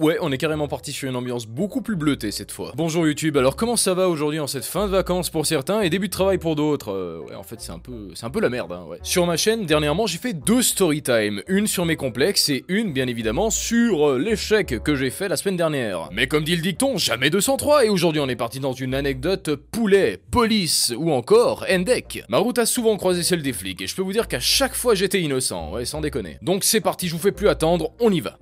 Ouais, on est carrément parti sur une ambiance beaucoup plus bleutée cette fois. Bonjour YouTube, alors comment ça va aujourd'hui en cette fin de vacances pour certains et début de travail pour d'autres euh, Ouais, en fait c'est un peu c'est un peu la merde, hein, ouais. Sur ma chaîne, dernièrement, j'ai fait deux story time, une sur mes complexes et une bien évidemment sur euh, l'échec que j'ai fait la semaine dernière. Mais comme dit le dicton, jamais 203 et aujourd'hui on est parti dans une anecdote poulet, police ou encore endec. Ma route a souvent croisé celle des flics et je peux vous dire qu'à chaque fois j'étais innocent, ouais, sans déconner. Donc c'est parti, je vous fais plus attendre, on y va.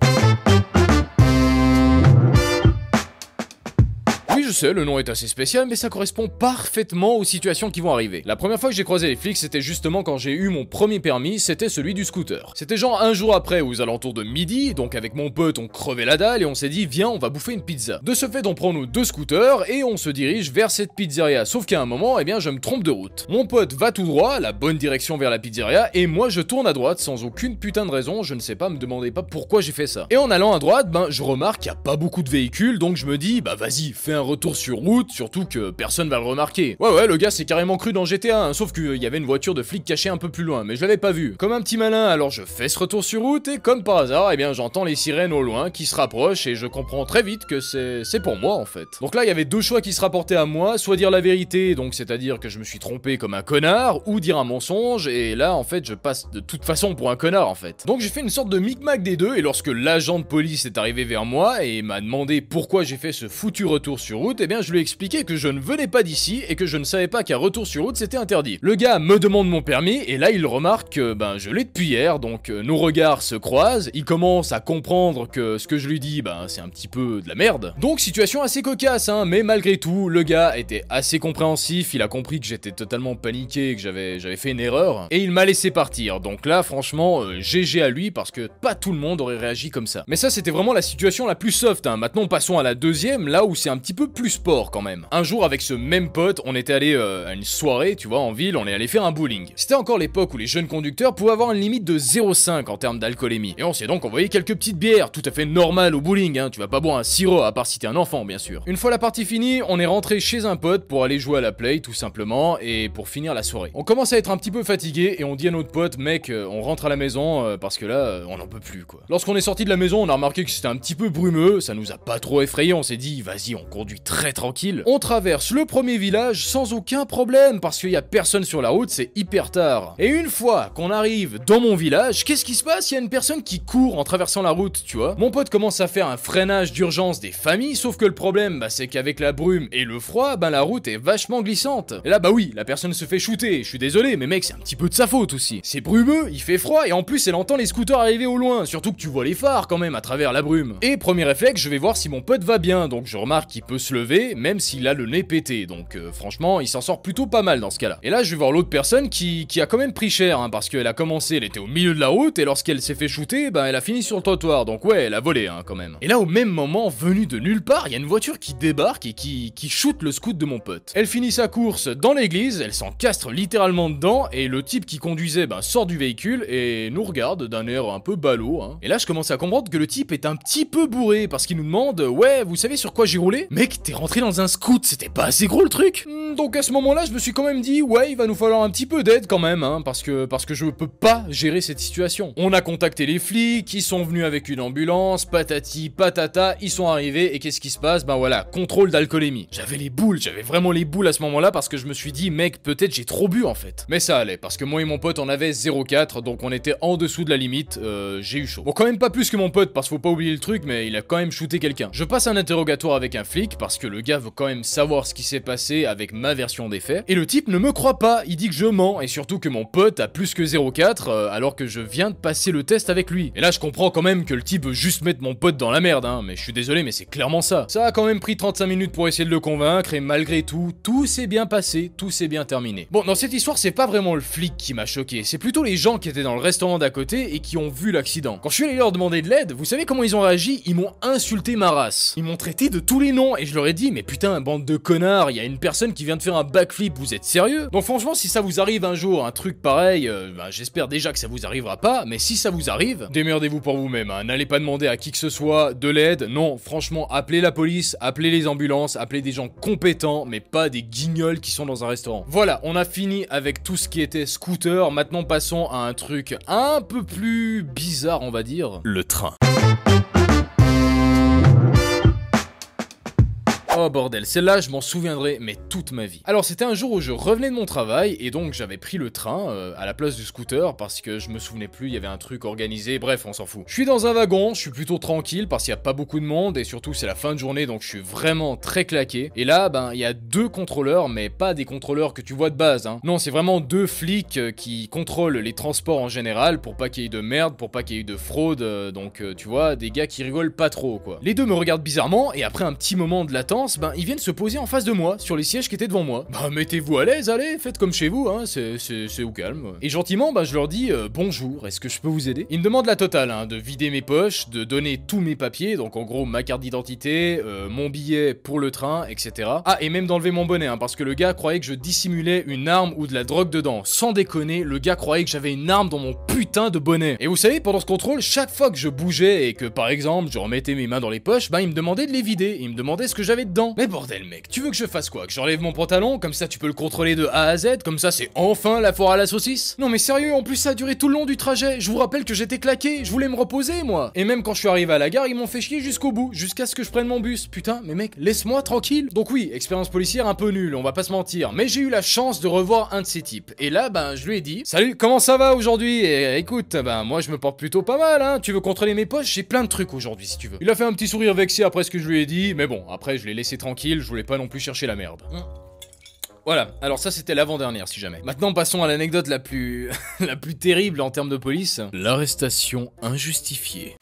je sais, le nom est assez spécial, mais ça correspond parfaitement aux situations qui vont arriver. La première fois que j'ai croisé les flics, c'était justement quand j'ai eu mon premier permis, c'était celui du scooter. C'était genre un jour après, aux alentours de midi, donc avec mon pote, on crevait la dalle et on s'est dit, viens, on va bouffer une pizza. De ce fait, on prend nos deux scooters et on se dirige vers cette pizzeria, sauf qu'à un moment, eh bien, je me trompe de route. Mon pote va tout droit, la bonne direction vers la pizzeria, et moi, je tourne à droite sans aucune putain de raison, je ne sais pas, me demandez pas pourquoi j'ai fait ça. Et en allant à droite, ben, je remarque qu'il n'y a pas beaucoup de véhicules, donc je me dis, bah vas-y, fais un retour sur route, surtout que personne va le remarquer. Ouais ouais, le gars s'est carrément cru dans GTA, hein, sauf qu'il il y avait une voiture de flic cachée un peu plus loin, mais je l'avais pas vu. Comme un petit malin, alors je fais ce retour sur route et comme par hasard, eh bien j'entends les sirènes au loin qui se rapprochent et je comprends très vite que c'est pour moi en fait. Donc là, il y avait deux choix qui se rapportaient à moi, soit dire la vérité, donc c'est-à-dire que je me suis trompé comme un connard, ou dire un mensonge, et là en fait je passe de toute façon pour un connard en fait. Donc j'ai fait une sorte de micmac des deux, et lorsque l'agent de police est arrivé vers moi et m'a demandé pourquoi j'ai fait ce foutu retour sur route, et eh bien je lui ai expliqué que je ne venais pas d'ici et que je ne savais pas qu'un retour sur route c'était interdit. Le gars me demande mon permis et là il remarque que ben je l'ai depuis hier, donc euh, nos regards se croisent, il commence à comprendre que ce que je lui dis ben c'est un petit peu de la merde. Donc situation assez cocasse hein, mais malgré tout le gars était assez compréhensif, il a compris que j'étais totalement paniqué, que j'avais fait une erreur et il m'a laissé partir. Donc là franchement GG euh, à lui parce que pas tout le monde aurait réagi comme ça. Mais ça c'était vraiment la situation la plus soft hein. Maintenant passons à la deuxième là où c'est un petit peu plus sport quand même. Un jour, avec ce même pote, on était allé euh, à une soirée, tu vois, en ville, on est allé faire un bowling. C'était encore l'époque où les jeunes conducteurs pouvaient avoir une limite de 0,5 en termes d'alcoolémie. Et on s'est donc envoyé quelques petites bières, tout à fait normales au bowling, hein. Tu vas pas boire un sirop, à part si t'es un enfant, bien sûr. Une fois la partie finie, on est rentré chez un pote pour aller jouer à la play, tout simplement, et pour finir la soirée. On commence à être un petit peu fatigué et on dit à notre pote, mec, euh, on rentre à la maison euh, parce que là, on n'en peut plus, quoi. Lorsqu'on est sorti de la maison, on a remarqué que c'était un petit peu brumeux, ça nous a pas trop effrayé, on s'est dit, vas-y, on conduit très tranquille. On traverse le premier village sans aucun problème parce qu'il y a personne sur la route, c'est hyper tard. Et une fois qu'on arrive dans mon village, qu'est-ce qui se passe Il y a une personne qui court en traversant la route, tu vois. Mon pote commence à faire un freinage d'urgence des familles, sauf que le problème, bah, c'est qu'avec la brume et le froid, bah, la route est vachement glissante. Et là, bah oui, la personne se fait shooter. Je suis désolé, mais mec, c'est un petit peu de sa faute aussi. C'est brumeux, il fait froid, et en plus, elle entend les scooters arriver au loin, surtout que tu vois les phares quand même à travers la brume. Et premier réflexe, je vais voir si mon pote va bien, donc je remarque qu'il peut se lever, même s'il a le nez pété. Donc euh, franchement, il s'en sort plutôt pas mal dans ce cas-là. Et là, je vais voir l'autre personne qui, a quand même pris cher, hein, parce qu'elle a commencé, elle était au milieu de la route, et lorsqu'elle s'est fait shooter, ben elle a fini sur le trottoir. Donc ouais, elle a volé hein, quand même. Et là, au même moment, venu de nulle part, il y a une voiture qui débarque et qui, qui shoot le scout de mon pote. Elle finit sa course dans l'église, elle s'encastre littéralement dedans, et le type qui conduisait bah, sort du véhicule et nous regarde d'un air un peu ballot. Hein. Et là, je commence à comprendre que le type est un petit peu bourré, parce qu'il nous demande « Ouais, vous savez sur quoi j'ai roulé ?» Mec, T'es rentré dans un scout, c'était pas assez gros le truc hmm, Donc à ce moment-là, je me suis quand même dit, ouais, il va nous falloir un petit peu d'aide quand même, hein, parce que, parce que je peux pas gérer cette situation. On a contacté les flics, ils sont venus avec une ambulance, patati, patata, ils sont arrivés, et qu'est-ce qui se passe Ben voilà, contrôle d'alcoolémie. J'avais les boules, j'avais vraiment les boules à ce moment-là, parce que je me suis dit, mec, peut-être j'ai trop bu en fait. Mais ça allait, parce que moi et mon pote, en avait 0,4, donc on était en dessous de la limite, euh, j'ai eu chaud. Bon, quand même pas plus que mon pote, parce qu'il faut pas oublier le truc, mais il a quand même shooté quelqu'un. Je passe un interrogatoire avec un flic, parce que le gars veut quand même savoir ce qui s'est passé avec ma version des faits, et le type ne me croit pas, il dit que je mens, et surtout que mon pote a plus que 0,4 euh, alors que je viens de passer le test avec lui. Et là je comprends quand même que le type veut juste mettre mon pote dans la merde, hein, mais je suis désolé mais c'est clairement ça. Ça a quand même pris 35 minutes pour essayer de le convaincre, et malgré tout, tout s'est bien passé, tout s'est bien terminé. Bon, dans cette histoire, c'est pas vraiment le flic qui m'a choqué, c'est plutôt les gens qui étaient dans le restaurant d'à côté et qui ont vu l'accident. Quand je suis allé leur demander de l'aide, vous savez comment ils ont réagi Ils m'ont insulté ma race. Ils m'ont traité de tous les noms et je leur j'aurais dit, mais putain, bande de connards, il y a une personne qui vient de faire un backflip, vous êtes sérieux Donc franchement, si ça vous arrive un jour, un truc pareil, euh, bah, j'espère déjà que ça vous arrivera pas, mais si ça vous arrive, démerdez-vous pour vous-même, hein. n'allez pas demander à qui que ce soit de l'aide, non, franchement, appelez la police, appelez les ambulances, appelez des gens compétents, mais pas des guignols qui sont dans un restaurant. Voilà, on a fini avec tout ce qui était scooter, maintenant passons à un truc un peu plus bizarre, on va dire, le train. Oh, bordel, celle-là, je m'en souviendrai, mais toute ma vie. Alors c'était un jour où je revenais de mon travail, et donc j'avais pris le train, euh, à la place du scooter, parce que je me souvenais plus, il y avait un truc organisé, bref, on s'en fout. Je suis dans un wagon, je suis plutôt tranquille, parce qu'il y a pas beaucoup de monde, et surtout c'est la fin de journée, donc je suis vraiment très claqué. Et là, ben, il y a deux contrôleurs, mais pas des contrôleurs que tu vois de base, hein. Non, c'est vraiment deux flics euh, qui contrôlent les transports en général, pour pas qu'il y ait de merde, pour pas qu'il y ait de fraude, euh, donc tu vois, des gars qui rigolent pas trop, quoi. Les deux me regardent bizarrement, et après un petit moment de latence, ben, ils viennent se poser en face de moi, sur les sièges qui étaient devant moi. Bah, mettez-vous à l'aise, allez, faites comme chez vous, hein, c'est au calme. Et gentiment, ben, je leur dis euh, bonjour, est-ce que je peux vous aider Ils me demandent la totale, hein, de vider mes poches, de donner tous mes papiers, donc en gros ma carte d'identité, euh, mon billet pour le train, etc. Ah, et même d'enlever mon bonnet, hein, parce que le gars croyait que je dissimulais une arme ou de la drogue dedans. Sans déconner, le gars croyait que j'avais une arme dans mon putain de bonnet. Et vous savez, pendant ce contrôle, chaque fois que je bougeais et que par exemple je remettais mes mains dans les poches, ben il me demandait de les vider, il me demandait ce que j'avais mais bordel mec, tu veux que je fasse quoi Que j'enlève mon pantalon Comme ça tu peux le contrôler de A à Z Comme ça c'est enfin la foire à la saucisse Non mais sérieux, en plus ça a duré tout le long du trajet. Je vous rappelle que j'étais claqué, je voulais me reposer moi. Et même quand je suis arrivé à la gare, ils m'ont fait chier jusqu'au bout, jusqu'à ce que je prenne mon bus. Putain, mais mec, laisse-moi tranquille. Donc oui, expérience policière un peu nulle, on va pas se mentir. Mais j'ai eu la chance de revoir un de ces types. Et là, ben je lui ai dit, salut, comment ça va aujourd'hui Et écoute, ben moi je me porte plutôt pas mal, hein. Tu veux contrôler mes poches J'ai plein de trucs aujourd'hui si tu veux. Il a fait un petit sourire vexé après ce que je lui ai dit, mais bon, après je l'ai laissé c'est tranquille, je voulais pas non plus chercher la merde. Mm. Voilà, alors ça c'était l'avant-dernière si jamais. Maintenant passons à l'anecdote la plus... la plus terrible en termes de police. L'arrestation injustifiée.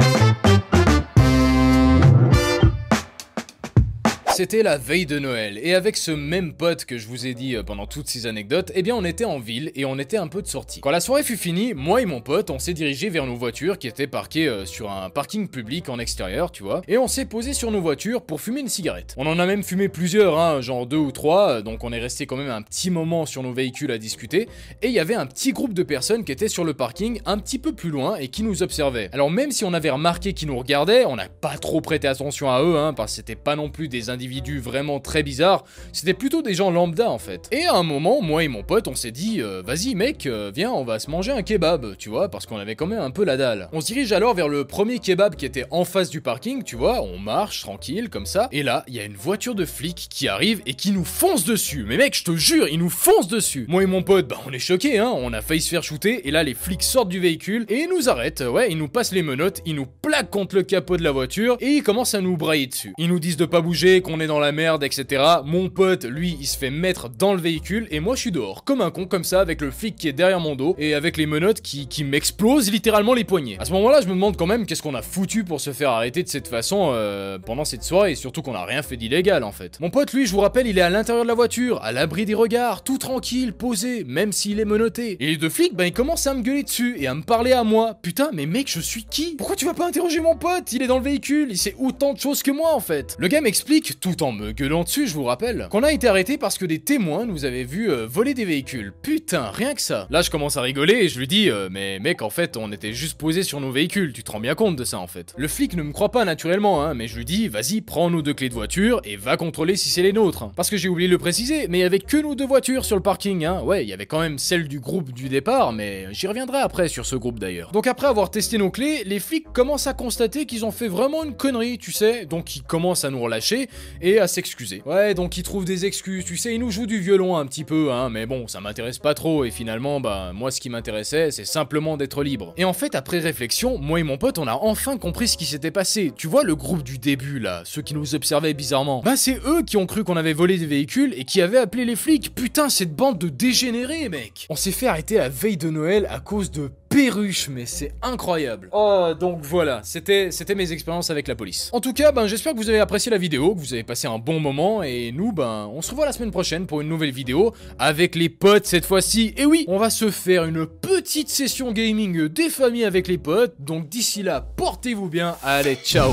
C'était la veille de Noël, et avec ce même pote que je vous ai dit euh, pendant toutes ces anecdotes, eh bien on était en ville et on était un peu de sortie. Quand la soirée fut finie, moi et mon pote, on s'est dirigé vers nos voitures qui étaient parquées euh, sur un parking public en extérieur, tu vois, et on s'est posé sur nos voitures pour fumer une cigarette. On en a même fumé plusieurs, hein, genre deux ou trois, euh, donc on est resté quand même un petit moment sur nos véhicules à discuter, et il y avait un petit groupe de personnes qui étaient sur le parking un petit peu plus loin et qui nous observaient. Alors même si on avait remarqué qu'ils nous regardaient, on n'a pas trop prêté attention à eux, hein, parce que c'était pas non plus des individus individus vraiment très bizarre c'était plutôt des gens lambda en fait. Et à un moment, moi et mon pote, on s'est dit, euh, vas-y mec, euh, viens, on va se manger un kebab, tu vois, parce qu'on avait quand même un peu la dalle. On se dirige alors vers le premier kebab qui était en face du parking, tu vois, on marche tranquille comme ça, et là, il y a une voiture de flic qui arrive et qui nous fonce dessus. Mais mec, je te jure, il nous fonce dessus. Moi et mon pote, bah on est choqués, hein, on a failli se faire shooter, et là les flics sortent du véhicule et ils nous arrêtent, ouais, ils nous passent les menottes, ils nous plaquent contre le capot de la voiture et ils commencent à nous brailler dessus. Ils nous disent de pas bouger, qu'on dans la merde, etc. Mon pote, lui, il se fait mettre dans le véhicule et moi je suis dehors, comme un con, comme ça, avec le flic qui est derrière mon dos et avec les menottes qui, qui m'explosent littéralement les poignets. À ce moment-là, je me demande quand même qu'est-ce qu'on a foutu pour se faire arrêter de cette façon euh, pendant cette soirée et surtout qu'on a rien fait d'illégal en fait. Mon pote, lui, je vous rappelle, il est à l'intérieur de la voiture, à l'abri des regards, tout tranquille, posé, même s'il est menotté. Et les deux flics, ben ils commencent à me gueuler dessus et à me parler à moi. Putain, mais mec, je suis qui Pourquoi tu vas pas interroger mon pote Il est dans le véhicule, il sait autant de choses que moi en fait. Le gars m'explique tout en me gueulant dessus, je vous rappelle, qu'on a été arrêté parce que des témoins nous avaient vu euh, voler des véhicules. Putain, rien que ça. Là, je commence à rigoler et je lui dis, euh, mais mec, en fait, on était juste posés sur nos véhicules, tu te rends bien compte de ça en fait. Le flic ne me croit pas naturellement, hein, mais je lui dis, vas-y, prends nos deux clés de voiture et va contrôler si c'est les nôtres. Parce que j'ai oublié de le préciser, mais il y avait que nos deux voitures sur le parking, hein. Ouais, il y avait quand même celle du groupe du départ, mais j'y reviendrai après sur ce groupe d'ailleurs. Donc après avoir testé nos clés, les flics commencent à constater qu'ils ont fait vraiment une connerie, tu sais, donc ils commencent à nous relâcher et à s'excuser. Ouais, donc il trouvent des excuses, tu sais, il nous joue du violon un petit peu, hein, mais bon, ça m'intéresse pas trop, et finalement, bah, moi, ce qui m'intéressait, c'est simplement d'être libre. Et en fait, après réflexion, moi et mon pote, on a enfin compris ce qui s'était passé. Tu vois, le groupe du début, là, ceux qui nous observaient bizarrement, bah, c'est eux qui ont cru qu'on avait volé des véhicules et qui avaient appelé les flics. Putain, cette bande de dégénérés, mec On s'est fait arrêter la veille de Noël à cause de perruche, mais c'est incroyable. Oh, donc voilà, c'était c'était mes expériences avec la police. En tout cas, ben j'espère que vous avez apprécié la vidéo, que vous avez passé un bon moment et nous ben on se revoit la semaine prochaine pour une nouvelle vidéo avec les potes cette fois-ci. Et oui, on va se faire une petite session gaming des familles avec les potes. Donc d'ici là, portez-vous bien. Allez, ciao.